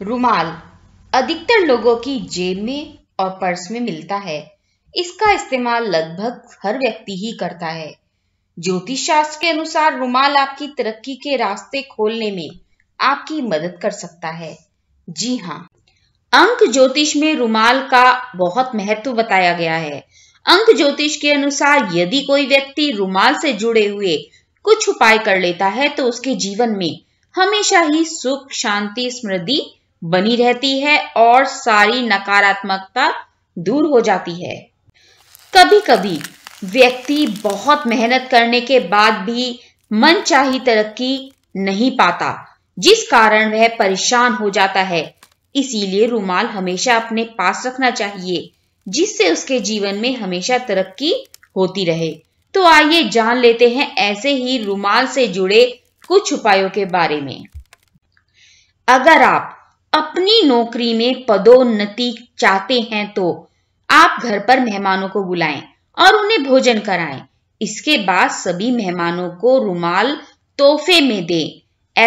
रुमाल अधिकतर लोगों की जेब में और पर्स में मिलता है इसका इस्तेमाल लगभग हर व्यक्ति ही करता है ज्योतिष शास्त्र के अनुसार रुमाल आपकी तरक्की के रास्ते खोलने में आपकी मदद कर सकता है जी हाँ अंक ज्योतिष में रुमाल का बहुत महत्व बताया गया है अंक ज्योतिष के अनुसार यदि कोई व्यक्ति रुमाल से जुड़े हुए कुछ उपाय कर लेता है तो उसके जीवन में हमेशा ही सुख शांति समृद्धि बनी रहती है और सारी नकारात्मकता दूर हो जाती है कभी कभी व्यक्ति बहुत मेहनत करने के बाद भी मन चाही तरक्की नहीं पाता जिस कारण वह परेशान हो जाता है इसीलिए रुमाल हमेशा अपने पास रखना चाहिए जिससे उसके जीवन में हमेशा तरक्की होती रहे तो आइए जान लेते हैं ऐसे ही रुमाल से जुड़े कुछ उपायों के बारे में अगर आप अपनी नौकरी में पदोन्नति चाहते हैं तो आप घर पर मेहमानों को बुलाएं और उन्हें भोजन कराएं। इसके बाद सभी मेहमानों को रुमाल तोहफे में दे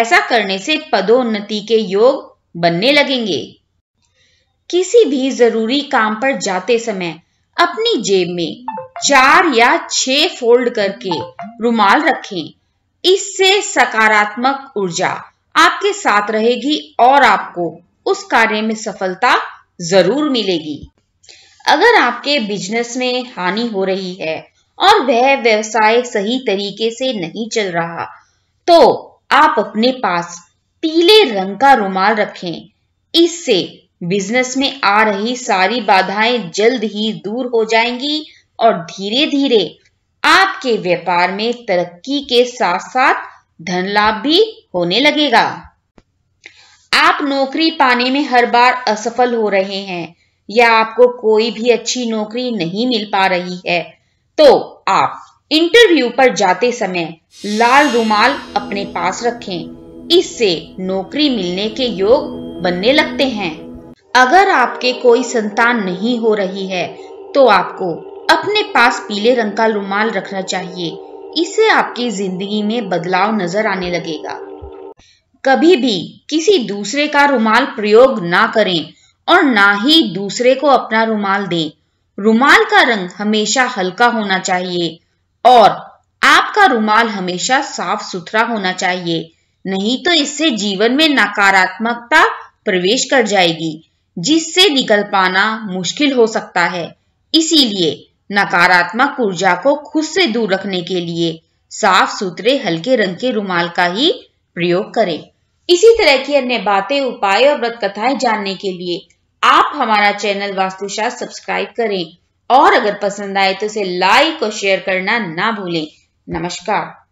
ऐसा करने से पदोन्नति के योग बनने लगेंगे किसी भी जरूरी काम पर जाते समय अपनी जेब में चार या छह फोल्ड करके रुमाल रखें इससे सकारात्मक ऊर्जा आपके साथ रहेगी और आपको उस कार्य में सफलता जरूर मिलेगी अगर आपके बिजनेस में हानि हो रही है और वह व्यवसाय सही तरीके से नहीं चल रहा तो आप अपने पास पीले रंग का रुमाल रखें इससे बिजनेस में आ रही सारी बाधाएं जल्द ही दूर हो जाएंगी और धीरे धीरे आपके व्यापार में तरक्की के साथ साथ धन लाभ भी होने लगेगा आप नौकरी पाने में हर बार असफल हो रहे हैं या आपको कोई भी अच्छी नौकरी नहीं मिल पा रही है तो आप इंटरव्यू पर जाते समय लाल रुमाल अपने पास रखें इससे नौकरी मिलने के योग बनने लगते हैं अगर आपके कोई संतान नहीं हो रही है तो आपको अपने पास पीले रंग का रुमाल रखना चाहिए इससे आपकी जिंदगी में बदलाव नजर आने लगेगा कभी भी किसी दूसरे का रुमाल प्रयोग ना करें और ना ही दूसरे को अपना रुमाल दें रुमाल का रंग हमेशा हल्का होना चाहिए और आपका रुमाल हमेशा साफ सुथरा होना चाहिए नहीं तो इससे जीवन में नकारात्मकता प्रवेश कर जाएगी जिससे निकल पाना मुश्किल हो सकता है इसीलिए नकारात्मक ऊर्जा को खुद से दूर रखने के लिए साफ सुथरे हल्के रंग के रुमाल का ही प्रयोग करें इसी तरह की अन्य बातें उपाय और व्रत कथाएं जानने के लिए आप हमारा चैनल वास्तुशास्त्र सब्सक्राइब करें और अगर पसंद आए तो इसे लाइक और शेयर करना ना भूलें नमस्कार